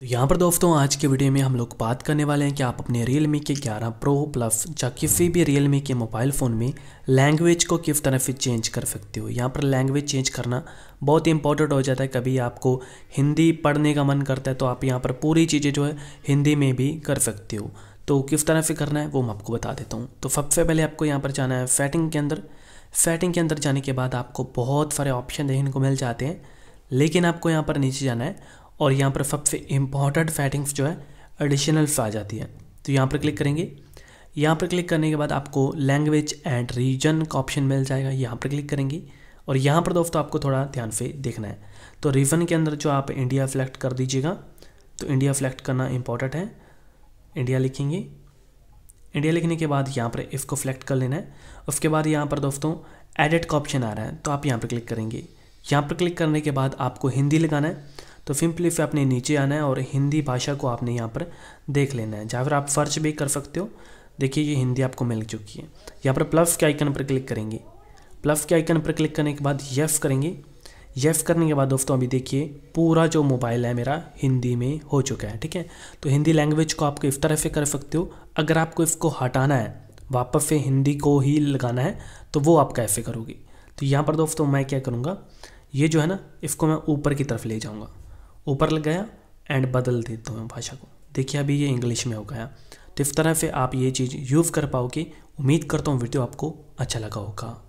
तो यहाँ पर दोस्तों आज के वीडियो में हम लोग बात करने वाले हैं कि आप अपने रियल मी के 11 प्रो प्लस या किसी भी रियल मी के मोबाइल फ़ोन में लैंग्वेज को किस तरह से चेंज कर सकते हो यहाँ पर लैंग्वेज चेंज करना बहुत इंपॉर्टेंट हो जाता है कभी आपको हिंदी पढ़ने का मन करता है तो आप यहाँ पर पूरी चीज़ें जो है हिंदी में भी कर सकते हो तो किस तरह से करना है वो मैं आपको बता देता हूँ तो सबसे पहले आपको यहाँ पर जाना है सेटिंग के अंदर सेटिंग के अंदर जाने के बाद आपको बहुत सारे ऑप्शन देखने को मिल जाते हैं लेकिन आपको यहाँ पर नीचे जाना है और यहाँ पर सबसे इम्पॉर्टेंट सेटिंग्स जो है एडिशनल्स आ जाती है तो यहाँ पर क्लिक करेंगे यहाँ पर क्लिक करने के बाद आपको लैंग्वेज एंड रीजन का ऑप्शन मिल जाएगा यहाँ पर क्लिक करेंगे और यहाँ पर दोस्तों आपको थोड़ा ध्यान से देखना है तो रीजन के अंदर जो आप इंडिया सेलेक्ट कर दीजिएगा तो इंडिया सेलेक्ट करना इम्पॉर्टेंट है इंडिया लिखेंगे इंडिया लिखने के बाद यहाँ पर इसको सेलेक्ट कर लेना है उसके बाद यहाँ पर दोस्तों एडिट का ऑप्शन आ रहा है तो आप यहाँ पर क्लिक करेंगे यहाँ पर क्लिक करने के बाद आपको हिंदी लगाना है तो सिंपली फिर आपने नीचे आना है और हिंदी भाषा को आपने यहाँ पर देख लेना है जहाँ पर आप सर्च भी कर सकते हो देखिए ये हिंदी आपको मिल चुकी है यहाँ पर प्लस के आइकन पर क्लिक करेंगे प्लस के आइकन पर क्लिक करने के बाद यस करेंगे यस करने के बाद दोस्तों अभी देखिए पूरा जो मोबाइल है मेरा हिंदी में हो चुका है ठीक है तो हिंदी लैंग्वेज को आपको इस तरह से कर सकते हो अगर आपको इसको हटाना है वापस से हिंदी को ही लगाना है तो वो आप कैसे करोगे तो यहाँ पर दोस्तों मैं क्या करूँगा ये जो है ना इसको मैं ऊपर की तरफ ले जाऊँगा ऊपर लग गया एंड बदल देता हूँ भाषा को देखिए अभी ये इंग्लिश में हो गया तो इस तरह से आप ये चीज़ यूज़ कर पाओगे उम्मीद करता हूँ वीडियो आपको अच्छा लगा होगा